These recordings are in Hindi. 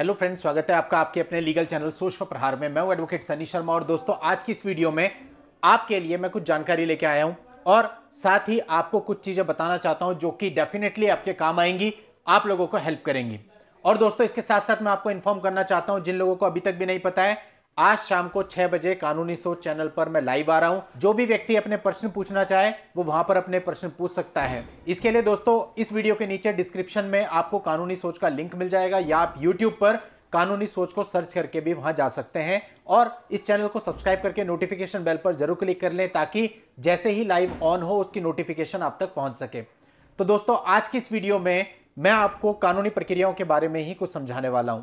हेलो फ्रेंड्स स्वागत है आपका आपके अपने लीगल चैनल सूक्ष्म प्रहार में मैं हूं एडवोकेट सनी शर्मा और दोस्तों आज की इस वीडियो में आपके लिए मैं कुछ जानकारी लेके आया हूं और साथ ही आपको कुछ चीज़ें बताना चाहता हूं जो कि डेफिनेटली आपके काम आएंगी आप लोगों को हेल्प करेंगी और दोस्तों इसके साथ साथ मैं आपको इन्फॉर्म करना चाहता हूँ जिन लोगों को अभी तक भी नहीं पता है आज शाम को छह बजे कानूनी सोच चैनल पर मैं लाइव आ रहा हूँ जो भी व्यक्ति अपने प्रश्न पूछना चाहे वो वहां पर अपने प्रश्न पूछ सकता है इसके लिए दोस्तों इस वीडियो के नीचे डिस्क्रिप्शन में आपको कानूनी सोच का लिंक मिल जाएगा या आप यूट्यूब पर कानूनी सोच को सर्च करके भी वहां जा सकते हैं और इस चैनल को सब्सक्राइब करके नोटिफिकेशन बेल पर जरूर क्लिक कर लें ताकि जैसे ही लाइव ऑन हो उसकी नोटिफिकेशन आप तक पहुंच सके तो दोस्तों आज की इस वीडियो में मैं आपको कानूनी प्रक्रियाओं के बारे में ही कुछ समझाने वाला हूं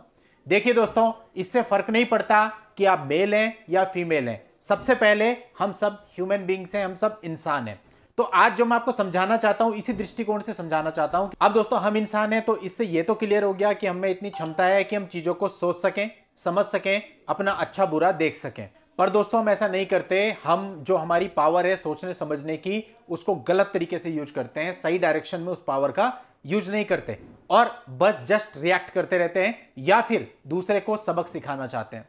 देखिए दोस्तों इससे फ़र्क नहीं पड़ता कि आप मेल हैं या फीमेल हैं सबसे पहले हम सब ह्यूमन बींग्स हैं हम सब इंसान हैं तो आज जो मैं आपको समझाना चाहता हूँ इसी दृष्टिकोण से समझाना चाहता हूँ अब दोस्तों हम इंसान हैं तो इससे ये तो क्लियर हो गया कि हमें इतनी क्षमता है कि हम चीज़ों को सोच सकें समझ सकें अपना अच्छा बुरा देख सकें पर दोस्तों हम ऐसा नहीं करते हम जो हमारी पावर है सोचने समझने की उसको गलत तरीके से यूज करते हैं सही डायरेक्शन में उस पावर का यूज नहीं करते और बस जस्ट रिएक्ट करते रहते हैं या फिर दूसरे को सबक सिखाना चाहते हैं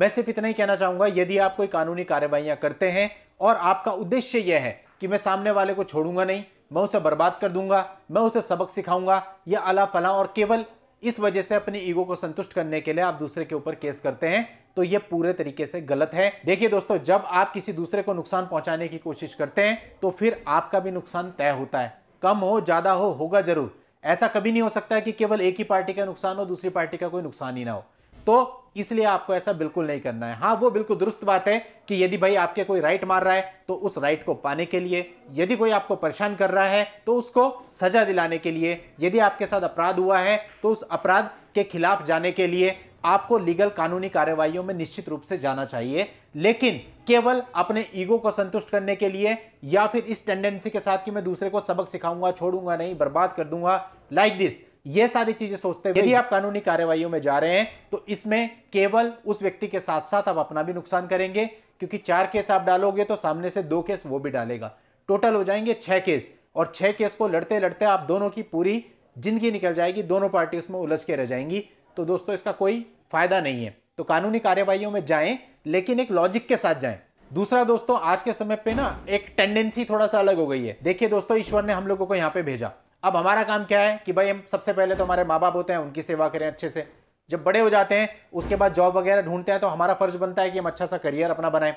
मैं सिर्फ इतना ही कहना चाहूंगा यदि आप कोई कानूनी कार्रवाइयां करते हैं और आपका उद्देश्य यह है कि मैं सामने वाले को छोड़ूंगा नहीं मैं उसे बर्बाद कर दूंगा मैं उसे सबक सिखाऊंगा या अला फला और केवल इस वजह से अपनी ईगो को संतुष्ट करने के लिए आप दूसरे के ऊपर केस करते हैं तो यह पूरे तरीके से गलत है देखिए दोस्तों जब आप किसी दूसरे को नुकसान पहुंचाने की कोशिश करते हैं तो फिर आपका भी नुकसान तय होता है कम हो ज़्यादा हो होगा ज़रूर ऐसा कभी नहीं हो सकता है कि केवल एक ही पार्टी का नुकसान हो दूसरी पार्टी का कोई नुकसान ही ना हो तो इसलिए आपको ऐसा बिल्कुल नहीं करना है हाँ वो बिल्कुल दुरुस्त बात है कि यदि भाई आपके कोई राइट मार रहा है तो उस राइट को पाने के लिए यदि कोई आपको परेशान कर रहा है तो उसको सजा दिलाने के लिए यदि आपके साथ अपराध हुआ है तो उस अपराध के खिलाफ जाने के लिए आपको लीगल कानूनी कार्यवाही में निश्चित रूप से जाना चाहिए लेकिन केवल अपने ईगो को संतुष्ट करने के लिए या फिर इस टेंडेंसी के साथ कि मैं दूसरे को सबक सिखाऊंगा छोड़ूंगा नहीं बर्बाद कर दूंगा लाइक like दिस ये सारी चीजें सोचते हुए यदि आप कानूनी कार्यवाही में जा रहे हैं तो इसमें केवल उस व्यक्ति के साथ साथ आप अपना भी नुकसान करेंगे क्योंकि चार केस आप डालोगे तो सामने से दो केस वो भी डालेगा टोटल हो जाएंगे छह केस और छह केस को लड़ते लड़ते आप दोनों की पूरी जिंदगी निकल जाएगी दोनों पार्टी उसमें उलझ के रह जाएंगी तो दोस्तों इसका कोई फ़ायदा नहीं है तो कानूनी कार्यवाही में जाएं लेकिन एक लॉजिक के साथ जाएं दूसरा दोस्तों आज के समय पे ना एक टेंडेंसी थोड़ा सा अलग हो गई है देखिए दोस्तों ईश्वर ने हम लोगों को यहाँ पे भेजा अब हमारा काम क्या है कि भाई हम सबसे पहले तो हमारे माँ बाप होते हैं उनकी सेवा करें अच्छे से जब बड़े हो जाते हैं उसके बाद जॉब वगैरह ढूंढते हैं तो हमारा फर्ज बनता है कि हम अच्छा सा करियर अपना बनाएं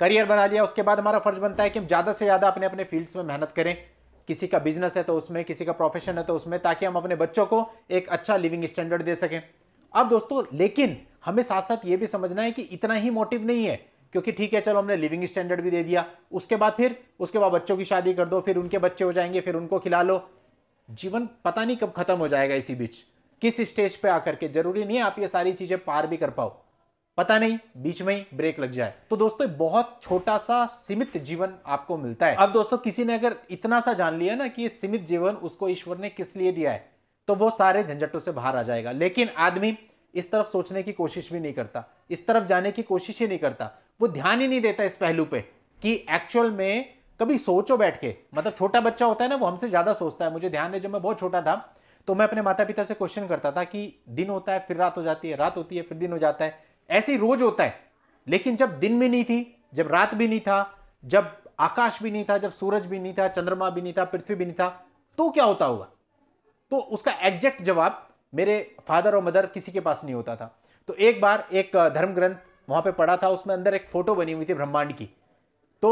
करियर बना लिया उसके बाद हमारा फर्ज बनता है कि हम ज़्यादा से ज़्यादा अपने अपने फील्ड्स में मेहनत करें किसी का बिजनेस है तो उसमें किसी का प्रोफेशन है तो उसमें ताकि हम अपने बच्चों को एक अच्छा लिविंग स्टैंडर्ड दे सकें अब दोस्तों लेकिन हमें साथ साथ ये भी समझना है कि इतना ही मोटिव नहीं है क्योंकि ठीक है चलो हमने लिविंग स्टैंडर्ड भी दे दिया उसके बाद फिर उसके बाद बच्चों की शादी कर दो फिर उनके बच्चे हो जाएंगे फिर उनको खिला लो जीवन पता नहीं कब खत्म हो जाएगा इसी बीच किस स्टेज पे आकर के जरूरी नहीं है आप ये सारी चीजें पार भी कर पाओ पता नहीं बीच में ही ब्रेक लग जाए तो दोस्तों बहुत छोटा सा सीमित जीवन आपको मिलता है अब दोस्तों किसी ने अगर इतना सा जान लिया ना कि ये सीमित जीवन उसको ईश्वर ने किस लिए दिया है तो वो सारे झंझटों से बाहर आ जाएगा लेकिन आदमी इस तरफ सोचने की कोशिश भी नहीं करता इस तरफ जाने की कोशिश ही नहीं करता वो ध्यान ही नहीं देता इस पहलू पे कि एक्चुअल में कभी सोचो बैठ के मतलब छोटा बच्चा होता है ना वो हमसे ज़्यादा सोचता है मुझे ध्यान है जब मैं बहुत छोटा था तो मैं अपने माता पिता से क्वेश्चन करता था कि दिन होता है फिर रात हो जाती है रात होती है फिर दिन हो जाता है ऐसे ही रोज होता है लेकिन जब दिन भी नहीं थी जब रात भी नहीं था जब आकाश भी नहीं था जब सूरज भी नहीं था चंद्रमा भी नहीं था पृथ्वी भी नहीं था तो क्या होता होगा तो उसका एग्जैक्ट जवाब मेरे फादर और मदर किसी के पास नहीं होता था तो एक बार एक धर्म ग्रंथ वहाँ पे पढ़ा था उसमें अंदर एक फ़ोटो बनी हुई थी ब्रह्मांड की तो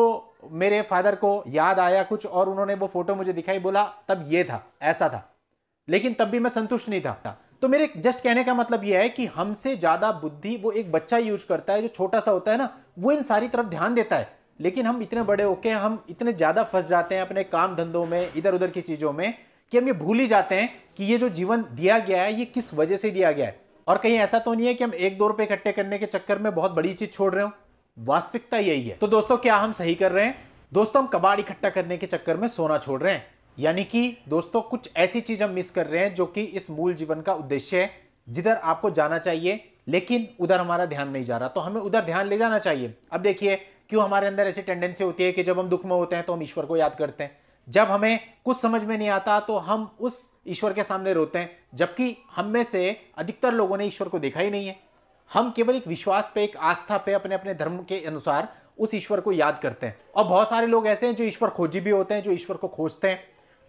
मेरे फादर को याद आया कुछ और उन्होंने वो फ़ोटो मुझे दिखाई बोला तब ये था ऐसा था लेकिन तब भी मैं संतुष्ट नहीं था तो मेरे जस्ट कहने का मतलब यह है कि हमसे ज़्यादा बुद्धि वो एक बच्चा यूज करता है जो छोटा सा होता है ना वो इन सारी तरफ ध्यान देता है लेकिन हम इतने बड़े होके हम इतने ज़्यादा फंस जाते हैं अपने काम धंधों में इधर उधर की चीज़ों में कि हम ये भूल ही जाते हैं कि ये जो जीवन दिया गया है ये किस वजह से दिया गया है और कहीं ऐसा तो नहीं है कि हम एक दो रुपए इकट्ठे करने के चक्कर में बहुत बड़ी चीज छोड़ रहे हो वास्तविकता यही है तो दोस्तों क्या हम सही कर रहे हैं दोस्तों हम कबाड़ इकट्ठा करने के चक्कर में सोना छोड़ रहे हैं यानी कि दोस्तों कुछ ऐसी चीज हम मिस कर रहे हैं जो कि इस मूल जीवन का उद्देश्य है जिधर आपको जाना चाहिए लेकिन उधर हमारा ध्यान नहीं जा रहा तो हमें उधर ध्यान ले जाना चाहिए अब देखिए क्यों हमारे अंदर ऐसी टेंडेंसी होती है कि जब हम दुख में होते हैं तो हम ईश्वर को याद करते हैं जब हमें कुछ समझ में नहीं आता तो हम उस ईश्वर के सामने रोते हैं जबकि हम में से अधिकतर लोगों ने ईश्वर को देखा ही नहीं है हम केवल एक विश्वास पे एक आस्था पे अपने अपने धर्म के अनुसार उस ईश्वर को याद करते हैं और बहुत सारे लोग ऐसे हैं जो ईश्वर खोजी भी होते हैं जो ईश्वर को खोजते हैं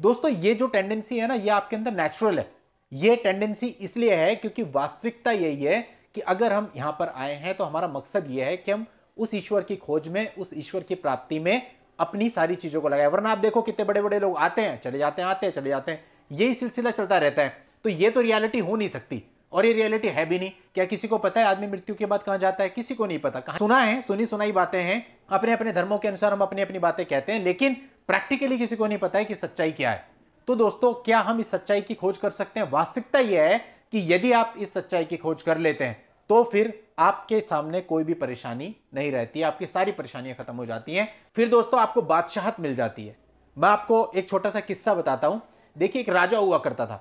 दोस्तों ये जो टेंडेंसी है ना ये आपके अंदर नेचुरल है ये टेंडेंसी इसलिए है क्योंकि वास्तविकता यही है कि अगर हम यहाँ पर आए हैं तो हमारा मकसद ये है कि हम उस ईश्वर की खोज में उस ईश्वर की प्राप्ति में अपनी सारी चीज़ों को लगाया वरना आप देखो कितने बड़े बड़े लोग आते हैं चले जाते हैं आते हैं चले जाते हैं यही सिलसिला चलता रहता है तो ये तो रियलिटी हो नहीं सकती और ये रियलिटी है भी नहीं क्या किसी को पता है आदमी मृत्यु के बाद कहां जाता है किसी को नहीं पता कहाँ सुना है सुनी सुनाई बातें हैं अपने अपने धर्मों के अनुसार हम अपनी अपनी बातें कहते हैं लेकिन प्रैक्टिकली किसी को नहीं पता है कि सच्चाई क्या है तो दोस्तों क्या हम इस सच्चाई की खोज कर सकते हैं वास्तविकता यह है कि यदि आप इस सच्चाई की खोज कर लेते हैं तो फिर आपके सामने कोई भी परेशानी नहीं रहती है आपकी सारी परेशानियां खत्म हो जाती हैं फिर दोस्तों आपको बादशाहत मिल जाती है मैं आपको एक छोटा सा किस्सा बताता हूं देखिए एक राजा हुआ करता था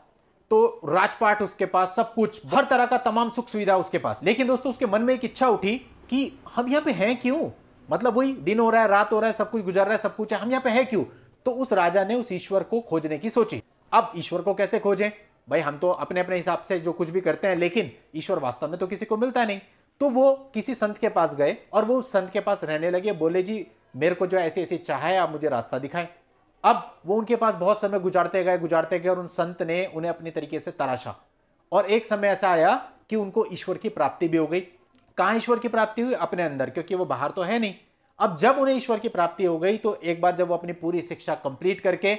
तो राजपाट उसके पास सब कुछ हर तरह का तमाम सुख सुविधा उसके पास लेकिन दोस्तों उसके मन में एक इच्छा उठी कि हम यहाँ पे हैं क्यों मतलब वही दिन हो रहा है रात हो रहा है सब कुछ गुजर रहा है सब कुछ है हम यहाँ पे है क्यों तो उस राजा ने उस ईश्वर को खोजने की सोची अब ईश्वर को कैसे खोजें भाई हम तो अपने अपने हिसाब से जो कुछ भी करते हैं लेकिन ईश्वर वास्तव में तो किसी को मिलता नहीं तो वो किसी संत के पास गए और वो उस संत के पास रहने लगे बोले जी मेरे को जो ऐसे ऐसे चाह है आप मुझे रास्ता दिखाएं अब वो उनके पास बहुत समय गुजारते गए गुजारते गए और उन संत ने उन्हें अपने तरीके से तराशा और एक समय ऐसा आया कि उनको ईश्वर की प्राप्ति भी हो गई कहाँ ईश्वर की प्राप्ति हुई अपने अंदर क्योंकि वो बाहर तो है नहीं अब जब उन्हें ईश्वर की प्राप्ति हो गई तो एक बार जब वो अपनी पूरी शिक्षा कंप्लीट करके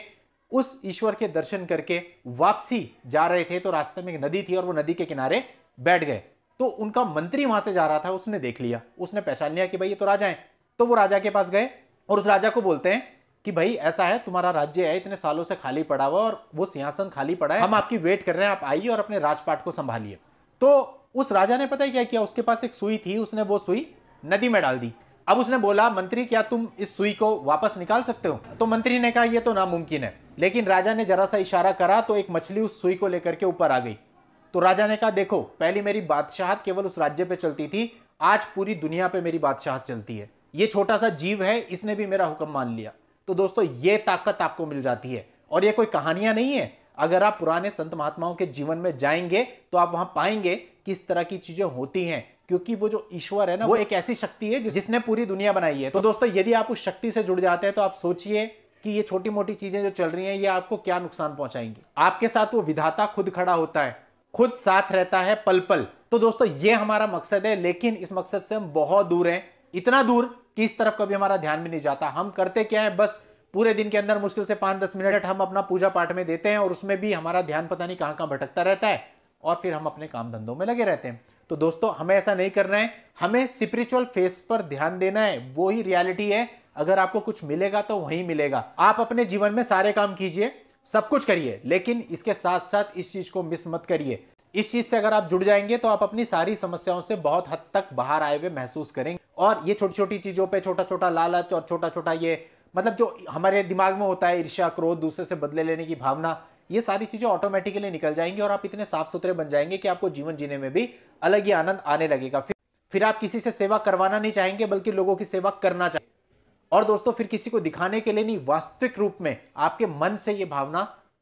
उस ईश्वर के दर्शन करके वापसी जा रहे थे तो रास्ते में एक नदी थी और वो नदी के किनारे बैठ गए तो उनका मंत्री वहां से जा रहा था उसने देख लिया उसने पहचान लिया कि भाई ये तो राजा है तो वो राजा के पास गए और उस राजा को बोलते हैं कि भाई ऐसा है तुम्हारा राज्य है इतने सालों से खाली पड़ा हुआ और वो सिंहासन खाली पड़ा है हम आपकी वेट कर रहे हैं आप आइए और अपने राजपाट को संभालिए तो उस राजा ने पता है क्या किया उसके पास एक सुई थी उसने वो सुई नदी में डाल दी अब उसने बोला मंत्री क्या तुम इस सुई को वापस निकाल सकते हो तो मंत्री ने कहा यह तो नामुमकिन है लेकिन राजा ने जरा सा इशारा करा तो एक मछली उस सुई को लेकर के ऊपर आ गई तो राजा ने कहा देखो पहले मेरी बादशाहत केवल उस राज्य पे चलती थी आज पूरी दुनिया पे मेरी बादशाहत चलती है ये छोटा सा जीव है इसने भी मेरा हुक्म मान लिया तो दोस्तों ये ताकत आपको मिल जाती है और ये कोई कहानियां नहीं है अगर आप पुराने संत महात्माओं के जीवन में जाएंगे तो आप वहां पाएंगे किस तरह की चीजें होती हैं क्योंकि वो जो ईश्वर है ना वो एक ऐसी शक्ति है जिसने पूरी दुनिया बनाई है तो दोस्तों यदि आप उस शक्ति से जुड़ जाते हैं तो आप सोचिए कि ये छोटी मोटी चीजें जो चल रही हैं ये आपको क्या नुकसान पहुंचाएंगी आपके साथ वो विधाता खुद खड़ा होता है खुद साथ रहता है पल पल तो दोस्तों ये हमारा मकसद है लेकिन इस मकसद से हम बहुत दूर हैं इतना दूर कि इस तरफ कभी हमारा ध्यान भी नहीं जाता हम करते क्या है बस पूरे दिन के अंदर मुश्किल से पांच दस मिनट हम अपना पूजा पाठ में देते हैं और उसमें भी हमारा ध्यान पता नहीं कहाँ कहाँ भटकता रहता है और फिर हम अपने काम धंधों में लगे रहते हैं तो दोस्तों हमें ऐसा नहीं करना है हमें स्पिरिचुअल फेस पर ध्यान देना है वो ही रियालिटी है अगर आपको कुछ मिलेगा तो वही मिलेगा आप अपने जीवन में सारे काम कीजिए सब कुछ करिए लेकिन इसके साथ साथ इस चीज़ को मिस मत करिए इस चीज़ से अगर आप जुड़ जाएंगे तो आप अपनी सारी समस्याओं से बहुत हद तक बाहर आए हुए महसूस करेंगे और ये छोटी छोटी चीज़ों पे छोटा छोटा लालच और छोटा छोटा ये मतलब जो हमारे दिमाग में होता है ईर्ष्या क्रोध दूसरे से बदले लेने की भावना ये सारी चीज़ें ऑटोमेटिकली निकल जाएंगी और आप इतने साफ सुथरे बन जाएंगे कि आपको जीवन जीने में भी अलग ही आनंद आने लगेगा फिर फिर आप किसी से सेवा करवाना नहीं चाहेंगे बल्कि लोगों की सेवा करना चाहेंगे और दोस्तों फिर किसी को दिखाने के लिए नहीं वास्तविक रूप में आपके मन से ये भावना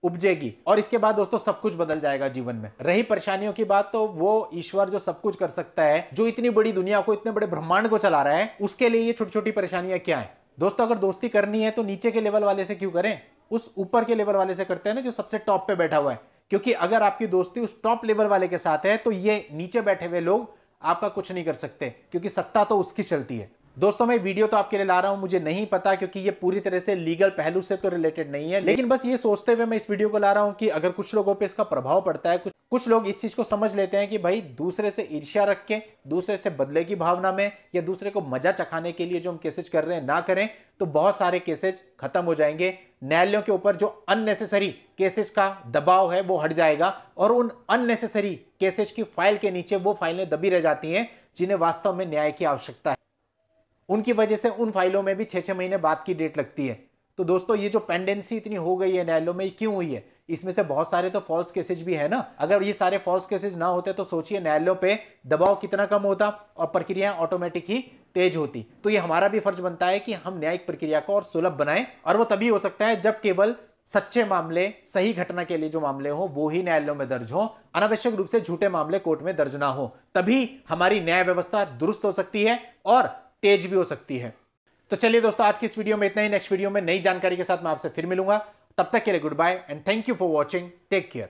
उपजेगी और इसके बाद दोस्तों सब कुछ बदल जाएगा जीवन में रही परेशानियों की बात तो वो ईश्वर जो सब कुछ कर सकता है जो इतनी बड़ी दुनिया को इतने बड़े ब्रह्मांड को चला रहा है उसके लिए ये छोटी छोटी परेशानियां क्या है दोस्तों अगर दोस्ती करनी है तो नीचे के लेवल वाले से क्यों करें उस ऊपर के लेवल वाले से करते हैं ना जो सबसे टॉप पे बैठा हुआ है क्योंकि अगर आपकी दोस्ती उस टॉप लेवल वाले के साथ है तो ये नीचे बैठे हुए लोग आपका कुछ नहीं कर सकते क्योंकि सत्ता तो उसकी चलती है दोस्तों मैं वीडियो तो आपके लिए ला रहा हूं मुझे नहीं पता क्योंकि ये पूरी तरह से लीगल पहलू से तो रिलेटेड नहीं है लेकिन बस ये सोचते हुए मैं इस वीडियो को ला रहा हूं कि अगर कुछ लोगों पे इसका प्रभाव पड़ता है कुछ कुछ लोग इस चीज को समझ लेते हैं कि भाई दूसरे से ईर्ष्या रख के दूसरे से बदले की भावना में या दूसरे को मजा चखाने के लिए जो हम केसेज कर रहे हैं ना करें तो बहुत सारे केसेज खत्म हो जाएंगे न्यायालयों के ऊपर जो अननेसेसरी केसेज का दबाव है वो हट जाएगा और उन अननेसेसरी केसेज की फाइल के नीचे वो फाइलें दबी रह जाती हैं जिन्हें वास्तव में न्याय की आवश्यकता है उनकी वजह से उन फाइलों में भी छः छः महीने बाद की डेट लगती है तो दोस्तों ये जो पेंडेंसी इतनी हो गई है न्यायालयों में क्यों हुई है इसमें से बहुत सारे तो फॉल्स केसेज भी है ना अगर ये सारे फॉल्स केसेज ना होते तो सोचिए न्यायालयों पे दबाव कितना कम होता और प्रक्रियाएं ऑटोमेटिक ही तेज होती तो ये हमारा भी फर्ज बनता है कि हम न्यायिक प्रक्रिया को और सुलभ बनाएं और वो तभी हो सकता है जब केवल सच्चे मामले सही घटना के लिए जो मामले हो वो ही न्यायालयों में दर्ज हो अनावश्यक रूप से झूठे मामले कोर्ट में दर्ज ना हो तभी हमारी न्याय व्यवस्था दुरुस्त हो सकती है और तेज भी हो सकती है तो चलिए दोस्तों आज की इस वीडियो में इतना ही नेक्स्ट वीडियो में नई जानकारी के साथ मैं आपसे फिर मिलूंगा तब तक के लिए goodbye and thank you for watching take care